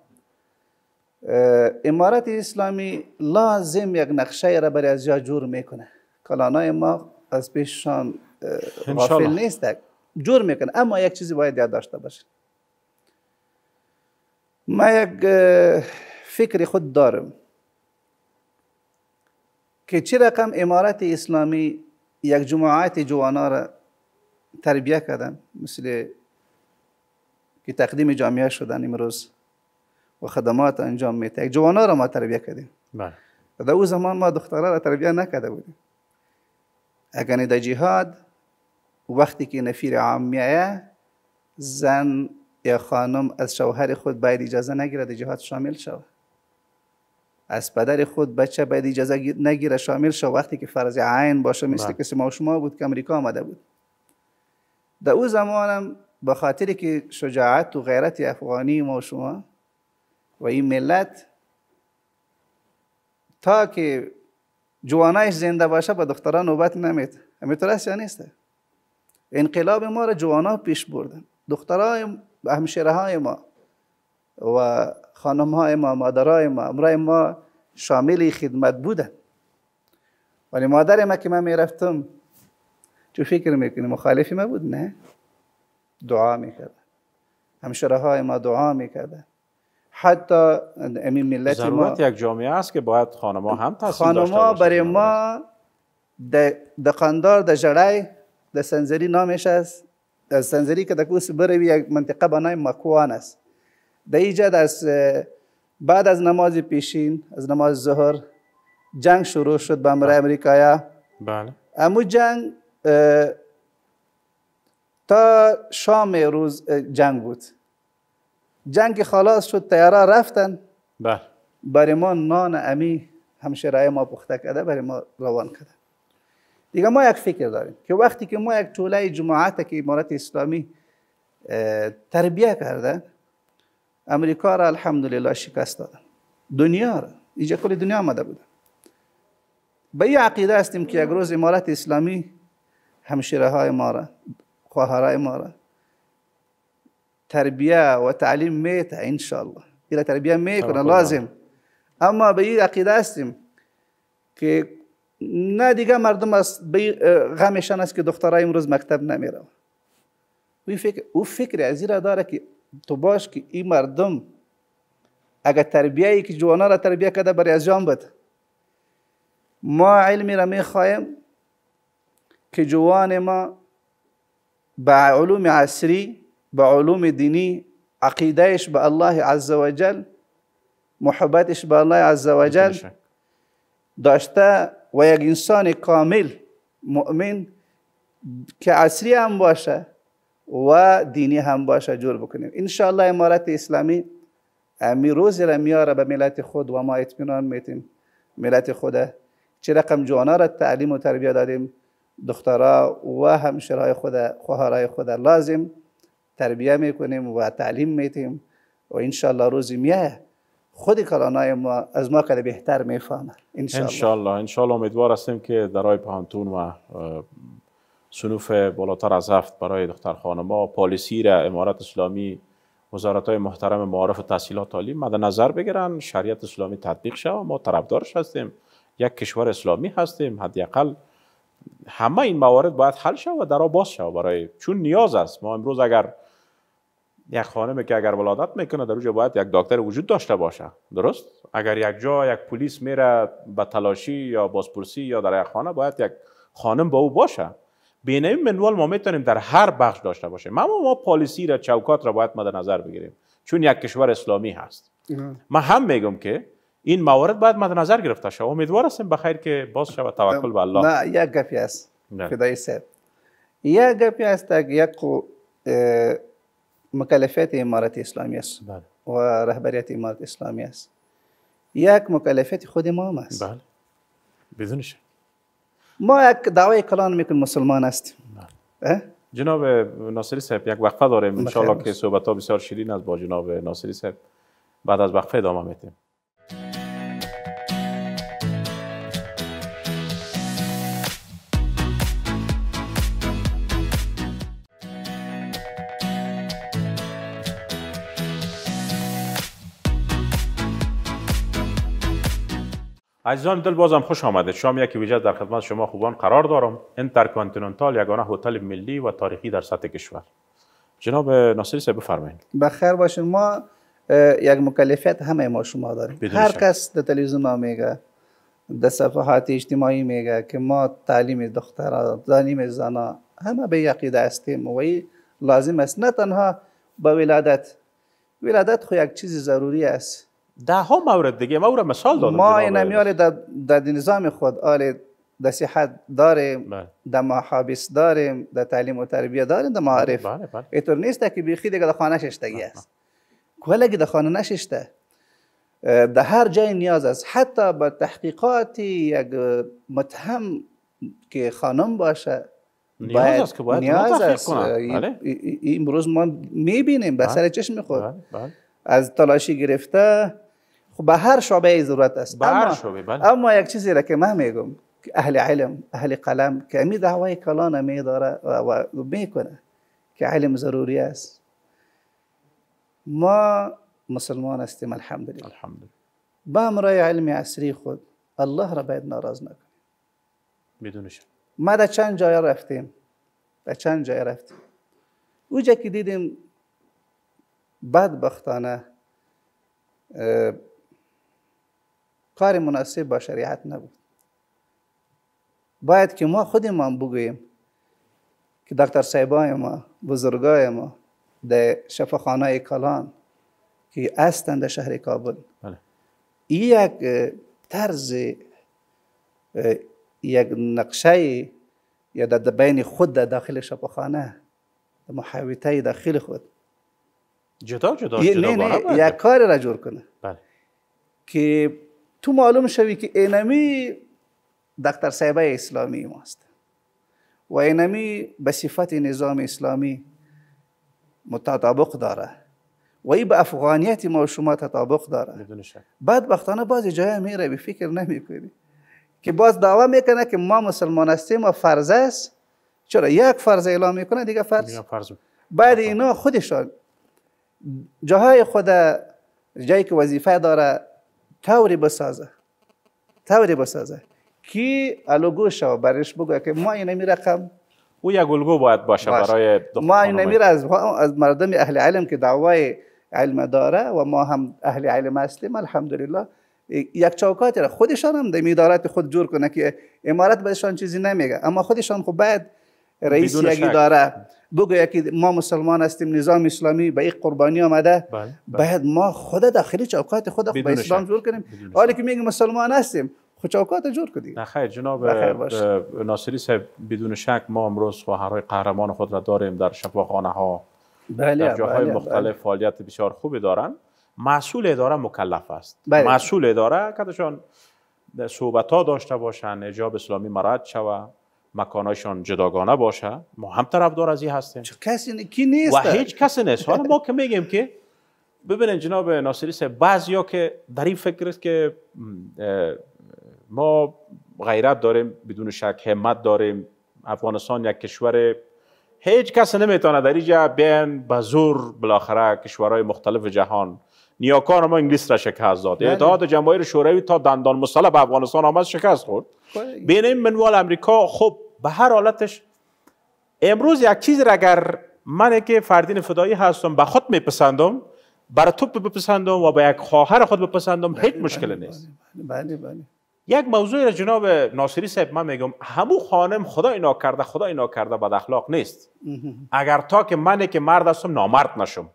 S2: امارت اسلامی لازم یک نقشه را برای از جا جور میکنه کلانای ما از پیششان غافل نیست جور میکنه اما یک چیزی باید یاد داشته باشه من یک فکر خود دارم که چه رقم امارت اسلامی یک جماعت جوانا را تربیه کردن مثل که تقدیم جامعه شدن امروز و خدمات انجام میده یک جوانا را ما تربیه کردیم بله. در او زمان ما دخترها را تربیه نکرده بودیم اگر در جهاد وقتی که نفیر عامیه زن یا خانم از شوهر خود باید اجازه نگیرد جهاد شامل شود از پدر خود بچه باید اجازه نگیره شامل شو وقتی که فرض عین باشه مثل بله. کسی ما شما بود که امریکا آمده بود در او زمانم به خاطر که شجاعت و غیرت افغانی ما و شما و این ملت تا که جوانایش زنده باشه به با نوبت نمید همینطور است یا انقلاب ما را جوانا پیش بردن دخترای همشیره های ما و خانم های ما مادرای ما امرای ما شامل خدمت بودن ولی مادر ما که من رفتم، تو فکر میکنی مخالفی ما بود نه دعا میکرد. همشیره های ما دعا میکرده حتی امین ملت ضرورت
S1: ما یک جامعه است
S2: که باید ها هم تحصیل داشته ها برای ما د قندار ده در ده سنزری نامش است از که در کوس بروی یک منطقه بنای مکوان است در ایجاد از بعد از نماز پیشین از نماز ظهر جنگ شروع شد به امر بله. امریکایا بله امو جنگ تا شام روز جنگ بود جنگ خلاص شد تیارا رفتن بله برای ما نان امی همشه رای ما پخته کرده برای ما روان کرده دیگه ما یک فکر داریم که وقتی که ما یک طوله جماعت که امارت اسلامی تربیه کرده امریکا را الحمدلله شکست دادن دنیا را اینجا کل دنیا آمده بود به این عقیده هستیم که یک روز امارت اسلامی همشیره های ما را ما را تربیه و تعلیم میت انشاءالله اینا تربیه میکنه لازم اما به این عقیده هستیم که نه دیگه مردم از غمشان است که دخترای امروز مکتب نمیره او فکر او فکر از را داره که تو باش که این مردم اگر تربیه ای که جوانا را تربیه کرده برای از جان بده ما علمی را می که جوان ما به علوم عصری به علوم دینی عقیدهش به الله جل محبتش به الله جل داشته و یک انسان کامل مؤمن که عصری هم باشه و دینی هم باشه جور بکنیم انشاءالله امارت اسلامی امی روزی را میاره به ملت خود و ما اطمینان میتیم ملت خوده چه رقم جوانا را تعلیم و تربیه دادیم دخترا و همشرای خود خواهرای خود لازم تربیه میکنیم و تعلیم میتیم و انشاءالله روزی میه خود کلانای ما از ما قدر بهتر میفهمه انشالله
S1: انشالله امیدوار هستیم که در آی پهانتون و سنوف بالاتر از هفت برای دختر خانما پالیسی را امارت اسلامی وزارت های محترم معارف و تحصیلات عالی مد نظر بگیرن شریعت اسلامی تطبیق شد ما طرفدارش هستیم یک کشور اسلامی هستیم حداقل همه این موارد باید حل شد و درا باز شد برای چون نیاز است ما امروز اگر یک خانمی که اگر ولادت میکنه در اونجا باید یک دکتر وجود داشته باشه درست اگر یک جا یک پلیس میره به تلاشی یا بازپرسی یا در یک خانه باید یک خانم با او باشه بین این منوال ما میتونیم در هر بخش داشته باشه اما ما پالیسی را چوکات را باید مد نظر بگیریم چون یک کشور اسلامی هست من هم میگم که این موارد باید مد نظر گرفته شود امیدوار هستیم بخیر که باز شود توکل به الله نه یک
S2: گپی است فدای یک گپی است یک مکلفات امارت اسلامی است بله. و رهبریت امارت اسلامی است یک مکلفتی خود ما هم بله. است بله ما یک دعوی کلان میکنیم مسلمان است
S1: جناب ناصری صاحب یک وقفه داریم بله. ان که صحبت ها بسیار شیرین است با جناب ناصری صاحب بعد از وقفه ادامه میتیم عزیزان دل بازم خوش آمده. شام یکی ویژه در خدمت شما خوبان قرار دارم اینترکانتیننتال یگانه هتل ملی و تاریخی در سطح کشور جناب ناصری صاحب بفرمایید
S2: بخیر باشین ما یک مکلفیت همه ما شما داریم هر کس در تلویزیون میگه در صفحات اجتماعی میگه که ما تعلیم دختر، تعلیم زنا همه به عقیده هستیم و لازم است نه تنها با ولادت ولادت خو یک چیز ضروری است
S1: ده ها مورد دیگه ما او را مثال دادم ما این
S2: در نظام خود آل در صحت داریم بله. در محابس داریم در تعلیم و تربیه داریم در معارف بله، بله، اینطور نیست که بیخی دیگه در خانه ششتگی است ولی که در خانه نششته در هر جای نیاز است حتی با تحقیقات یک متهم که خانم باشه نیاز است که باید نیاز است امروز ما میبینیم به سر چشم خود از تلاشی گرفته خب به هر شعبه ضرورت است به بله. اما یک چیزی را که من میگم اهل علم اهل قلم که امی دعوای کلان میداره و میکنه که علم ضروری است ما مسلمان هستیم الحمدلله با امرای علم عصری خود الله را باید ناراض نکنیم بدونش. ما در چند جای رفتیم در چند جای رفتیم اونجا که دیدیم بدبختانه کار مناسب با شریعت نبود باید که ما خودمان بگوییم که دکتر سایبای ما بزرگای ما در شفاخانه کلان که استند در شهر کابل این بله. یک طرز یک نقشه یا در بین خود در داخل شفاخانه در داخل خود
S1: جدا جدا جدا, بله. یک
S2: کار را جور کنه بله. که تو معلوم شوی که اینمی دکتر صاحبه اسلامی ماست و اینمی به صفت نظام اسلامی متطابق داره و ای به افغانیت ما و شما تطابق داره بدبختانه بعضی جای می به فکر کنی که باز دعوا میکنه که ما مسلمان هستیم و فرض است چرا یک فرض اعلام میکنه دیگه فرض بعد اینا خودشان جاهای خود جایی که وظیفه داره توری بسازه توری بسازه کی الگو شو برش بگو که ما این رقم
S1: او یک الگو باید باشه, باشه. برای ما این
S2: از از مردم اهل علم که دعوای علم داره و ما هم اهل علم هستیم الحمدلله یک چوکاتی را خودشان هم در خود جور کنه که امارت بهشان چیزی نمیگه اما خودشان خب باید رئیس یکی داره بگو که ما مسلمان هستیم نظام اسلامی به این قربانی آمده باید بله، بله. ما خود داخلی چوکات خود به اسلام جور کنیم حالی که میگه مسلمان هستیم خود خب چوکات جور کنیم نخیر جناب
S1: ناصری صاحب بدون شک ما امروز خواهرای قهرمان خود را داریم در شفاخانه ها
S2: بله در جاهای بله، مختلف
S1: فعالیت بسیار خوبی دارن مسئول اداره مکلف است مسئول اداره کدشان صحبت ها داشته باشن اجاب اسلامی مراد شوه مکانشان جداگانه باشه ما هم طرفدار از این هستیم کسی نیست و هیچ کسی نیست حالا ما که میگیم که ببینید جناب ناصری صاحب بعضیا که در این فکر است که ما غیرت داریم بدون شک همت داریم افغانستان یک کشور هیچ کس نمیتونه در اینجا بین به زور بالاخره کشورهای مختلف جهان نیاکان ما انگلیس را شکست داد بله. اتحاد جماهیر شوروی تا دندان مصلح به افغانستان آمد شکست خورد خب. بین این منوال امریکا خب به هر حالتش امروز یک چیز را اگر من که فردین فدایی هستم به خود میپسندم برای تو بپسندم و به یک خواهر خود بپسندم بله، هیچ بله، مشکل بله، نیست یک موضوع را جناب ناصری صاحب من میگم همو خانم خدا اینا کرده خدا اینا کرده بد اخلاق نیست اگر تا که من که مرد هستم نامرد نشم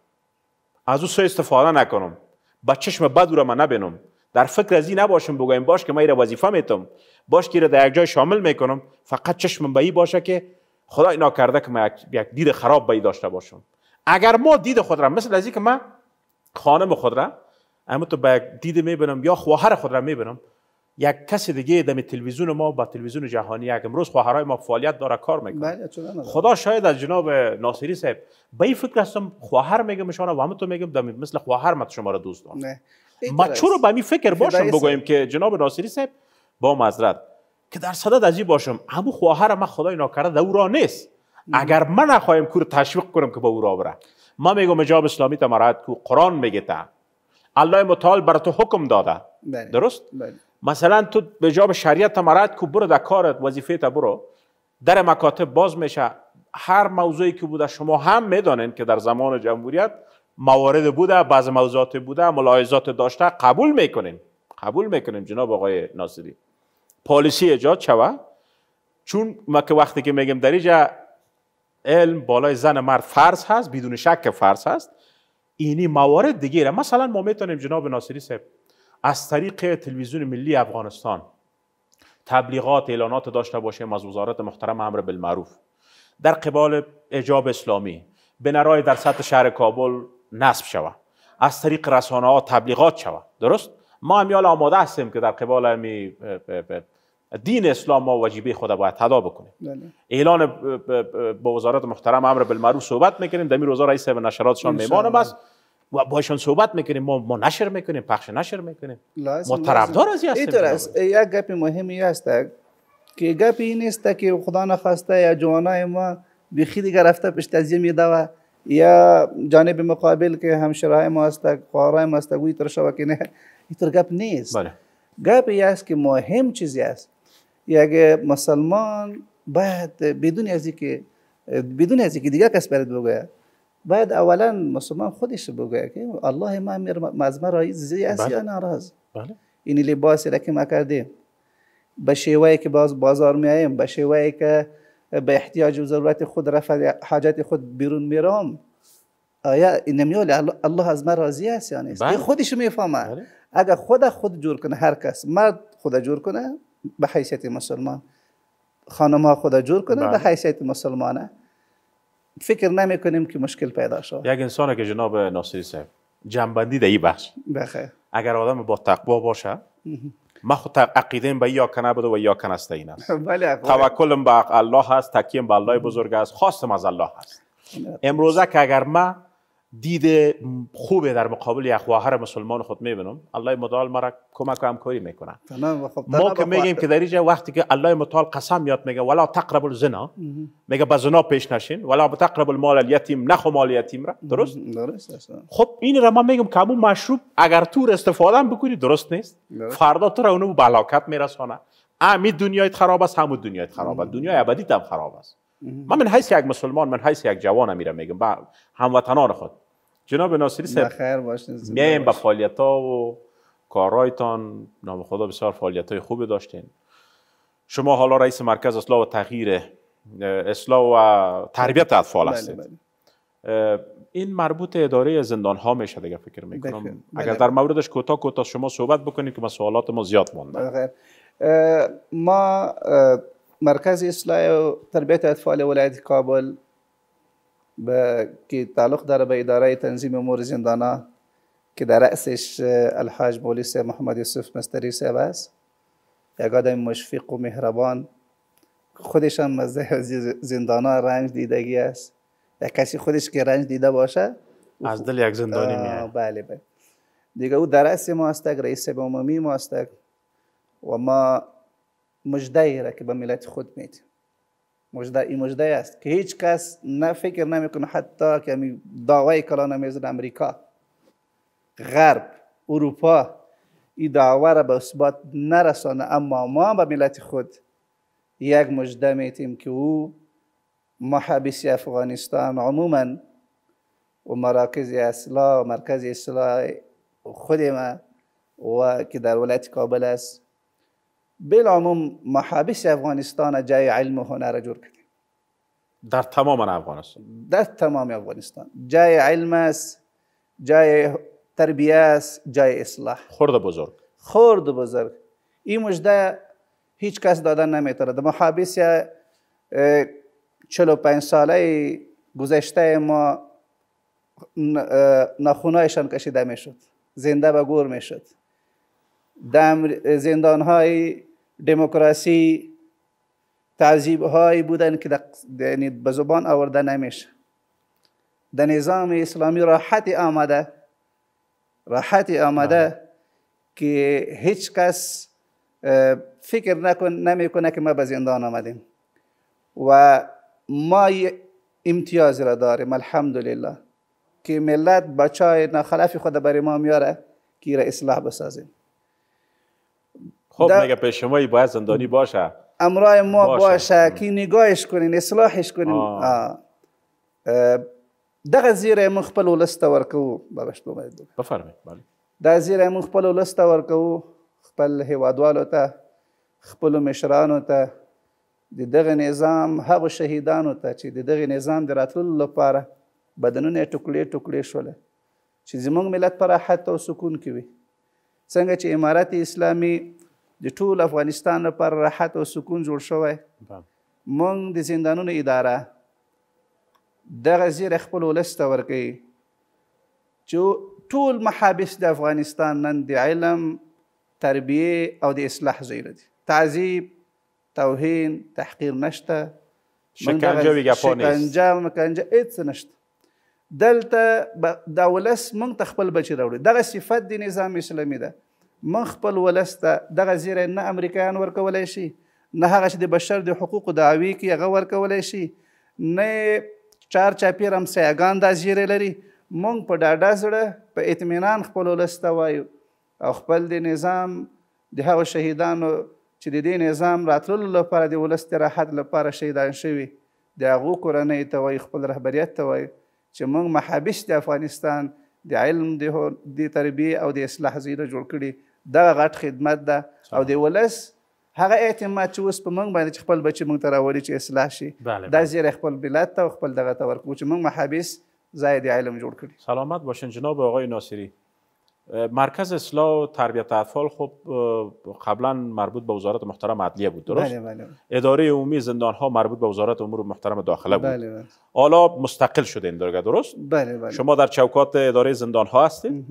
S1: از او سو استفاده نکنم با چشم بد او را من نبینم در فکر از این نباشم بگویم باش که ما را وظیفه میتم باش که را در یک جای شامل میکنم فقط چشمم به باشه که خدای ناکرده که ما یک دید خراب به داشته باشم اگر ما دید خود را مثل ازی که من خانم خود را اما تو به دید میبینم یا خواهر خود را میبینم یک کس دیگه دم تلویزیون ما با تلویزیون جهانی یک امروز خواهرای ما فعالیت داره کار میکنه
S2: بله، خدا
S1: شاید از جناب ناصری صاحب به این فکر هستم خواهر میگم شما و هم تو میگم دم مثل خواهر مت شما را دوست دارم ما رو به می فکر باشم بگویم که جناب ناصری صاحب با مزرد که در صدد از باشم همو خواهر ما خدای ناکرده او را نیست اگر من نخواهیم کور تشویق کنم که با او را بره ما میگم جواب اسلامی تا مراد کو قرآن میگه تا الله متعال بر تو حکم داده بله. درست بله. مثلا تو به جاب شریعت تا کو برو در کارت وظیفه تا برو در مکاتب باز میشه هر موضوعی که بوده شما هم میدانین که در زمان جمهوریت موارد بوده بعض موضوعات بوده ملاحظات داشته قبول میکنیم قبول میکنیم جناب آقای ناصری پالیسی ایجاد شوه چون ما که وقتی که میگم در علم بالای زن مرد فرض هست بدون شک که فرض هست اینی موارد دیگه مثلا ما میتونیم جناب ناصری صاحب از طریق تلویزیون ملی افغانستان تبلیغات اعلانات داشته باشیم از وزارت محترم امر بالمعروف در قبال اجاب اسلامی بنرای در سطح شهر کابل نصب شوه از طریق رسانه ها تبلیغات شوه درست ما هم آماده هستیم که در قبال می دین اسلام ما وجیبه خود باید تدا بکنیم بله. اعلان با وزارت محترم امر بالمعروف صحبت میکنیم دمی روزا رئیس نشراتشان میمانم است و باشون صحبت میکنیم ما, ما نشر میکنیم پخش نشر میکنیم
S2: ما طرفدار از است یک گپ مهمی هست که گپ این است که خدا نخواسته یا جوانای ما بیخی گرفته رفته پشت می یا جانب مقابل که هم شرای هستند خواهرای ما هستند وی ترشوا نه ایتر گپ نیست بله. گپ ای است که مهم چیزی است یا اگه مسلمان باید بدون از که بدون از که دیگه کس برد بگوید باید اولا مسلمان خودش بگوید که الله ما مزمه رایی است یا بله. ناراض بله. این لباسی را که ما کردیم به شیوه که باز بازار میاییم به شیوه که به احتیاج و ضرورت خود رفع حاجت خود بیرون میرم آیا نمیول الله از من راضی است یا نیست بله. خودش میفهمه بله. اگر خود خود جور کنه هر کس مرد خود جور کنه به حیثیت مسلمان خانم ها خود جور کنه به بله. حیثیت مسلمانه فکر نمی کنیم که مشکل پیدا شد
S1: یک انسان که جناب ناصری صاحب جنبندی در این بخش بخیر اگر آدم با تقوا باشه ما خود عقیده به یا بده و یا است این است
S2: بله، بله. توکلم
S1: به الله هست تکیم به الله بزرگ است خواستم از الله هست امروزه که اگر ما دیده خوبه در مقابل یک خواهر مسلمان خود میبینم الله متعال مرا کمک و همکاری میکنه
S2: خب، ما که میگیم که در
S1: اینجا وقتی که الله مطال قسم یاد میگه ولا تقرب الزنا میگه به زنا پیش نشین ولا تقرب المال الیتیم نخو مال یتیم را درست درست خب این را ما میگم که اون مشروب اگر تو استفاده بکنی درست نیست فردا تو را اونو به میرسانه امید دنیای خراب است همون دنیای خراب است دنیای ابدی هم خراب است من من حیث یک مسلمان من حیث یک جوان میرم میگم با هموطنان خود جناب ناصری صاحب میایم به فعالیت ها و کارهایتان نام خدا بسیار فعالیت های خوبی داشتین شما حالا رئیس مرکز اصلاح و تغییر اصلاح و تربیت اطفال بله، هستید بله. این مربوط اداره زندان ها میشه دیگه فکر میکنم بله. اگر در موردش کوتا کوتا شما صحبت بکنید که ما سوالات ما زیاد
S2: ما مرکز اصلاح و تربیت اطفال ولایت کابل به که تعلق داره به اداره تنظیم امور زندانا که در رأسش الحاج بولیس محمد یوسف مستری صاحب است یک آدم مشفق و مهربان خودش هم مزه زندانا رنج دیدگی است یا کسی خودش که رنج دیده باشه
S1: از دل یک زندانی میاد
S2: بله بله دیگه او در رأس ما رئیس عمومی ما و ما مجده را که به ملت خود میده مجده این مجده است که هیچ کس نه فکر نمیکنه حتی که می دعوای کلان نمیزد امریکا غرب اروپا این دعوه را به اثبات نرسانه اما ما به ملت خود یک مجده میتیم که او محبس افغانستان عموما و مراکز اصلاح و مرکز اصلاح خود ما و که در ولایت کابل است عموم محابس افغانستان جای علم و هنر جور کردیم در تمام افغانستان در تمام افغانستان جای علم است جای تربیه است جای اصلاح خرد بزرگ خرد بزرگ این مجده هیچ کس دادن نمیترد محابس 45 ساله گذشته ما نخونایشان کشیده میشد زنده به گور میشد در زندان های دموکراسی تعذیب هایی بودن که یعنی به زبان آورده نمیشه در نظام اسلامی راحت آمده راحت آمده که هیچ کس فکر نکن نمیکنه که ما به زندان آمدیم و ما امتیاز را داریم الحمدلله که ملت بچای نخلاف خود برای ما میاره که را اصلاح بسازیم خب مگه
S1: پیش شما باید زندانی باشه
S2: امرای ما باشه, باشه. که نگاهش کنین اصلاحش کنین آه. آه. دغه زیره موږ خپل ولس ته ورکوو بابشتو باید
S1: بفرمایئ بله
S2: دا زیره موږ خپل ولس ته ورکوو خپل هیوادوالو ته خپل مشرانو ته د دغه نظام هغو شهیدانو ته چې د دغه نظام د راتللو لپاره بدنونه ټوکلې ټوکلې شول چې زموږ ملت پر راحت او سکون کې وي څنګه چې امارت اسلامی د ټول افغانستان لپاره راحت او سکون جوړ شوی مونږ د زندانونو اداره دغه زیر خپل ولس ته ورکوي چې ټول محابس د افغانستان نن د علم تربیه او د اصلاح ځایونه دي تعذیب توهین تحقیر نشته
S1: شکنجه شکنجه
S2: مکنجه هیڅ نشته دلته دا ولس مونږ ته خپل بچي راوړي دغه صفت د نظام اسلامي ده مخ خپل ولسته دغه زیره نه امریکایان ورکولای شي نه هغه چې د بشر د حقوقو دعوی کې هغه ورکولای شي نه چار چاپیر هم سیاګان دا زیره لري مونږ په ډاډه زړه په اطمینان خپل ولسته وایو او خپل د نظام د هغو شهیدانو چې د دې نظام راتللو لپاره د ولس د راحت لپاره شهیدان شوي د هغو کورنۍ ته وایي خپل رهبریت ته وایي چې موږ محابس د افغانستان د علم د تربیه او د اصلاح زیره جوړ کړي دغه غټ خدمت ده او د ولس هغه اعتماد چې اوس په موږ باندې چې خپل بچي موږ ته راوړي چې اصلاح شي دا زیر خپل بلاد ته خپل دغه ته ورکو چې موږ محابس زاید علم جوړ کړي
S1: سلامت باشین جناب آقای ناصری مرکز اصلاح تربیت اطفال خب قبلا مربوط به وزارت محترم عدلیه بود درست بله بله. اداره عمومی زندان ها مربوط به وزارت امور محترم داخله بود بله بله. حالا مستقل شده این درگه درست بله بله. شما در چوکات اداره زندان ها هستید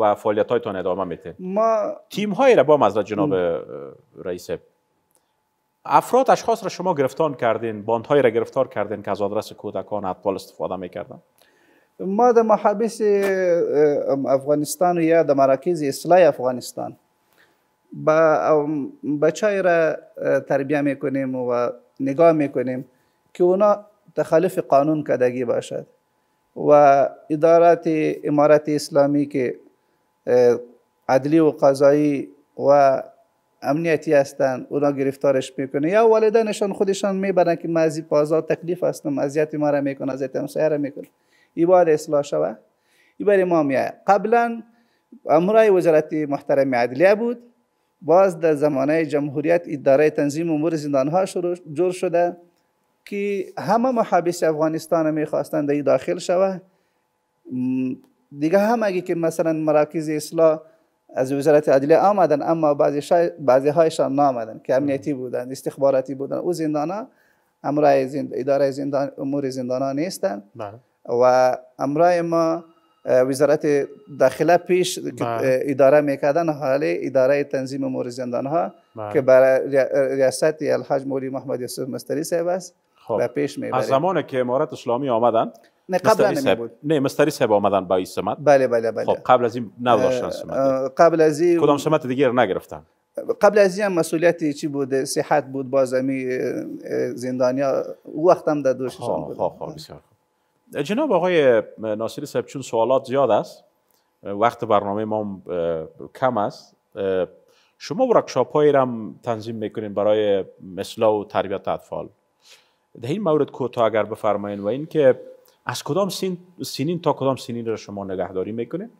S1: و فعالیت هایتان ادامه میده ما تیم های را با از جناب رئیس افراد اشخاص را شما گرفتار کردین های را گرفتار کردین که از آدرس کودکان اطفال استفاده میکردن
S2: ما د محابس افغانستان یا د مراکز اصلاح افغانستان با بچای را تربیه میکنیم و نگاه میکنیم که اونا تخلف قانون کدگی باشد و ادارات امارت اسلامی که عدلی و قضایی و امنیتی هستند اونا گرفتارش میکنه یا والدینشان خودشان میبرن که من از پازا تکلیف هستم اذیت ما را میکنه همسایه را میکنه ای بار اصلاح شود ای برای ما میاد قبلا امورای وزارت محترم عدلیه بود باز در زمانه جمهوریت اداره تنظیم امور زندان ها جور شده که همه محابس افغانستان میخواستند در داخل شوه دیگه هم اگه که مثلا مراکز اصلاح از وزارت عدلیه آمدن اما بعضی, شا... بعضی هایشان نامدن که امنیتی بودن استخباراتی بودن او زندان ها اداره زندان امور زندان ها نیستن بله. و امرای ما وزارت داخله پیش بله. اداره میکردن حالا اداره تنظیم امور زندان ها بله. که برای ریاست الحاج مولی محمد یوسف مستری صاحب است خب. پیش میبریم از
S1: زمان که امارت اسلامی آمدن
S2: نه قبل نمی بود
S1: نه مستری صاحب آمدن با این سمت بله بله بله خب قبل از این نداشتن سمت
S2: قبل از این کدام سمت
S1: دیگر نگرفتن
S2: قبل از این مسئولیت چی بود صحت بود بازمی زندانیا وقت هم در دوششان خب، بود خب خب بسیار
S1: جناب آقای ناصری صاحب چون سوالات زیاد است وقت برنامه ما کم است شما ورکشاپ های را تنظیم میکنین برای مثلا و تربیت اطفال در این مورد کوتا اگر بفرمایین و اینکه از کدام سین، سینین تا کدام سینین را شما نگهداری میکنین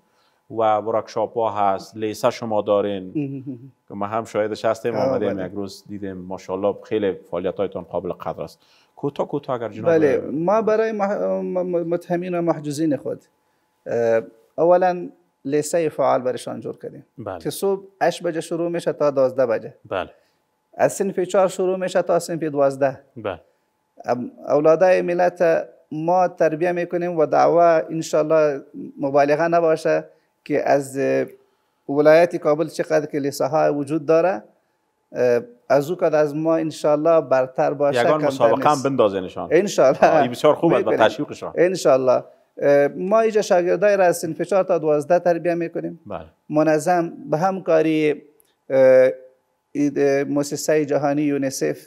S1: و ورکشاپ ها هست لیسه شما دارین که ما هم شاهدش هستیم آمدیم بله. یک روز دیدیم ماشاءالله خیلی فعالیت هایتان قابل قدر است کوتاه کوتاه اگر جناب بله
S2: ما برای متهمین و محجوزین خود اولا لیسه فعال برشان جور کردیم بله. که صبح 8 بجه شروع میشه تا 12 بجه بله از سنف 4 شروع میشه تا سنف 12 بله اولادای ملت ما تربیه میکنیم و دعوا انشالله مبالغه نباشه که از ولایت کابل چقدر که لیسه ها وجود داره از او از ما انشالله برتر باشه یکان مسابقه هم نشان. انشالله این بسیار خوب است و تشویقشان انشالله ما اینجا شاگردای را از سنف 4 تا 12 تربیت میکنیم بله. منظم به همکاری مؤسسه جهانی یونیسف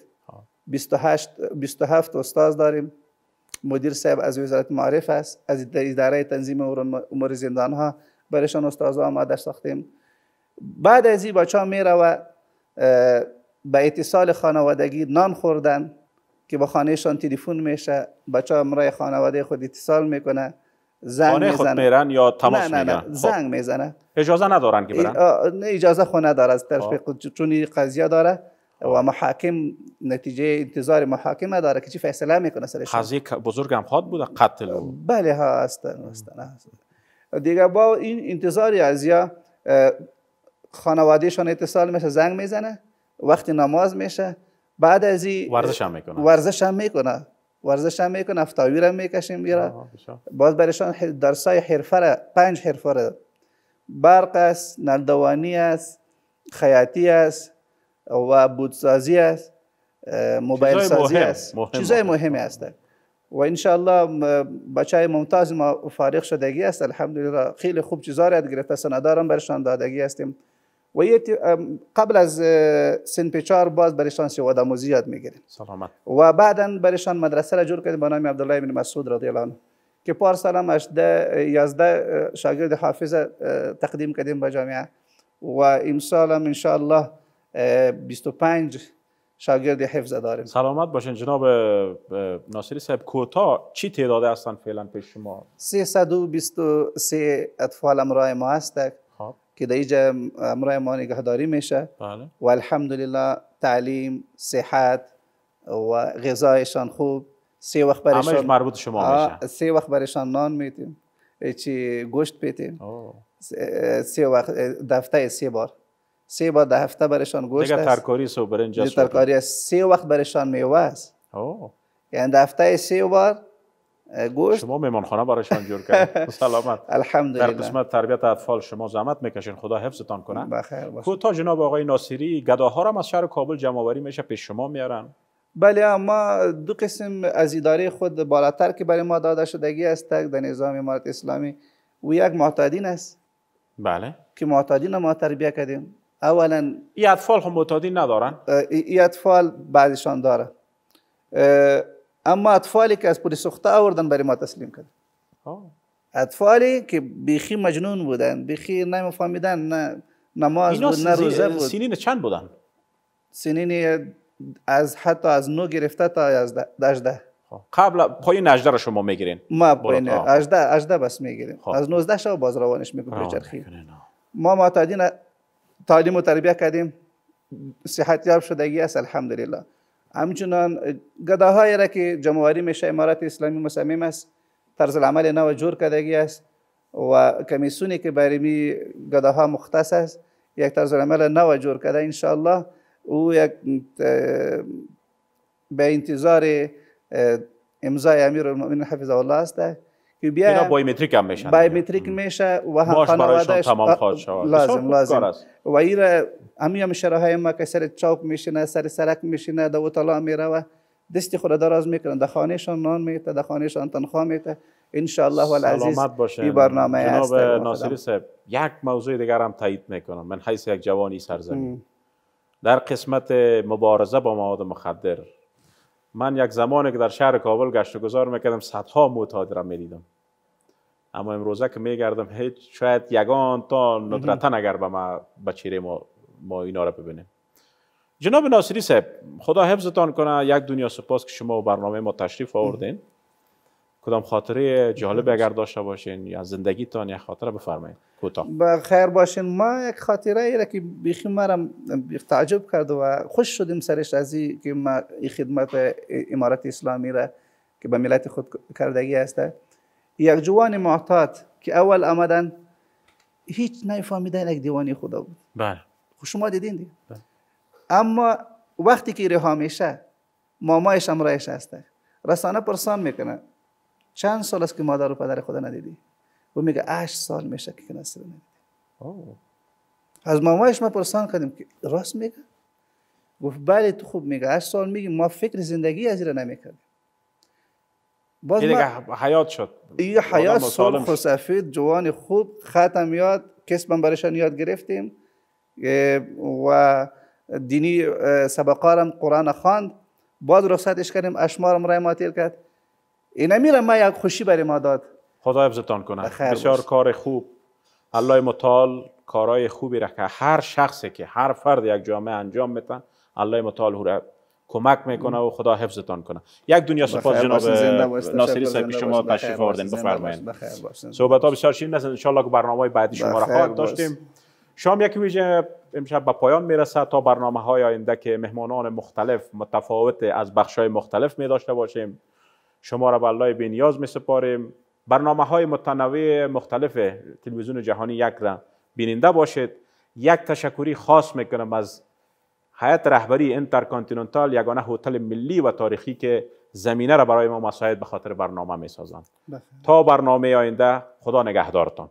S2: 28 27 استاد داریم مدیر صاحب از وزارت معرف است از اداره تنظیم امور زندان ها برایشان استاد آماده ساختیم بعد از این بچه ها میرو با اتصال خانوادگی نان خوردن که با خانهشان تلفن میشه بچه امرای خانواده خود اتصال میکنه زنگ خانه خود میرن یا تماس نه نه نه خب. زنگ میزنه
S1: اجازه ندارن که برن
S2: اجازه خود نداره از طرف خب. چون قضیه داره و خب. محاکم نتیجه انتظار محاکمه داره که چی فیصله میکنه سرش
S1: قضیه بزرگ هم خواد بوده قتل
S2: بله ها هستن دیگه با این انتظار از یا خانوادهشان اتصال میشه زنگ میزنه وقتی نماز میشه بعد از این ورزش هم میکنه ورزش هم میکنه ورزش هم میکنه افتاوی هم میکشیم میره باز برشان درسای حرفه را پنج حرفه را برق است نلدوانی است خیاطی است و بودسازی است موبایل سازی است چیزای مهمی هست و انشاءالله بچه ممتاز ما فارغ شدگی است الحمدلله خیلی خوب چیزا را یاد گرفته سندارم برشان دادگی هستیم و قبل از سن پیچار باز برایشان سواد آموزی یاد میگیریم سلامت و بعدا برایشان مدرسه را جور کردیم با نام عبدالله بن مسعود رضی الله عنه که پار سالم 18 11 شاگرد حافظ تقدیم کردیم به جامعه و امسال هم الله 25 شاگرد حفظ داریم
S1: سلامت باشین جناب ناصری صاحب کوتا چی تعداد هستن فعلا پیش شما
S2: 323 اطفال امرای ما هستند که در اینجا امرای ما نگهداری میشه بله. و الحمدلله تعلیم صحت و غذایشان خوب سه وقت برشان مربوط شما میشه سه وقت برشان نان میتیم چی گوشت پیتیم سه وقت دفته سه بار سه بار در هفته برشان گوشت دیگه ترکاری
S1: سو برنج ترکاری
S2: سه وقت برشان میوه است یعنی دفته سه بار
S1: گوشت شما خانه براشون جور کرد خب، سلامت الحمدلله در قسمت تربیت اطفال شما زحمت میکشین خدا حفظتان کنه بخیر باشه خب، تا جناب آقای ناصری گداها را از
S2: شهر کابل جمع میشه پیش شما میارن بله ما دو قسم از اداره خود بالاتر که برای ما داده شدگی است در نظام امارت اسلامی و یک معتادین است بله که معتادین ما تربیت کردیم اولا این اطفال هم معتادین ندارن این اطفال بعضشان داره اما اطفالی که از پولی سوخته آوردن برای ما تسلیم کرد اطفالی که بیخی مجنون بودن بیخی نمیفهمیدن نه نماز بود نه روزه بود سنین چند بودن سنین از حتی از نو گرفته تا از دجده خب. قبل
S1: پای نجده را شما میگیرین ما پای نجده
S2: اجده بس میگیریم خب. از 19 شو باز روانش میکنیم چرخی ما معتادین تعلیم و تربیه کردیم صحت یاب شدگی است الحمدلله همچنان گداهایی را که جمهوری میشه امارات اسلامی مصمم است طرز العمل نو جور کردگی است و کمیسونی که برمی گداها مختص است یک طرز العمل نو جور کرده انشاءالله او یک به انتظار امضای امیر المؤمنین حفظه الله است که بیا اینا
S1: بایومتریک هم میشن
S2: بایومتریک میشه و هم خانواده تمام خواهد شود لازم لازم و این امی هم ما که سر چوک میشینه سر سرک میشینه دو میره میروه دستی خود دراز میکنه، در خانهشان نان میته در خانهشان تنخواه میته ان شاء الله العزیز این برنامه است جناب ناصری
S1: صاحب یک موضوع دیگر هم تایید میکنم من حیث یک جوانی سرزمین در قسمت مبارزه با مواد مخدر من یک زمانی که در شهر کابل گشت و گذار میکردم صدها معتاد را میدیدم اما امروزه که میگردم هیچ شاید یگان تا ندرتن اگر به ما به ما ما اینا رو ببینیم جناب ناصری صاحب خدا حفظتان کنه یک دنیا سپاس که شما و برنامه ما تشریف آوردین کدام خاطره جالب اگر داشته باشین یا زندگیتان یک خاطره بفرمایید کوتاه
S2: با خیر باشین ما یک خاطره ای را که بیخی مرم تعجب کرد و خوش شدیم سرش از این که ما این خدمت امارت اسلامی را که به ملت خود کردگی است یک جوان معتاد که اول آمدن هیچ نفهمیدن یک دیوانی خدا بود بله خب شما دیدین دیگه بله. اما وقتی که رها میشه مامایش رایش هسته رسانه پرسان میکنه چند سال است که مادر و پدر خدا ندیدی و میگه 8 سال میشه که نصر ندیدی از مامایش ما پرسان کردیم که راست میگه گفت بله تو خوب میگه 8 سال میگی ما فکر زندگی از را نمیکردیم باز ما حیات شد یه حیات سال سفید جوان خوب ختم یاد کسبم برشان یاد گرفتیم و دینی سبقارم قرآن خواند باز رخصتش کردیم اشمارم رای ما کرد اینا میرم ما یک خوشی برای ما داد
S1: خدا حفظتان کنه بسیار کار خوب الله متعال کارای خوبی را که هر شخصی که هر فرد یک جامعه انجام میتن الله متعال را کمک میکنه و خدا حفظتان کنه یک دنیا سپاس جناب ناصری صاحب شما تشریف آوردین بفرمایید صحبت ها بسیار شیرین است ان که برنامه‌های بعدی شما را خواهد داشتیم شام یکی ویژه امشب به پایان میرسه تا برنامه های آینده که مهمانان مختلف متفاوت از بخش های مختلف می داشته باشیم شما را به الله بینیاز می سپاریم برنامه های متنوع مختلف تلویزیون جهانی یک را بیننده باشید یک تشکری خاص میکنم از حیات رهبری اینترکانتیننتال یگانه هتل ملی و تاریخی که زمینه را برای ما مساعد به خاطر برنامه سازند تا برنامه آینده خدا نگهدارتان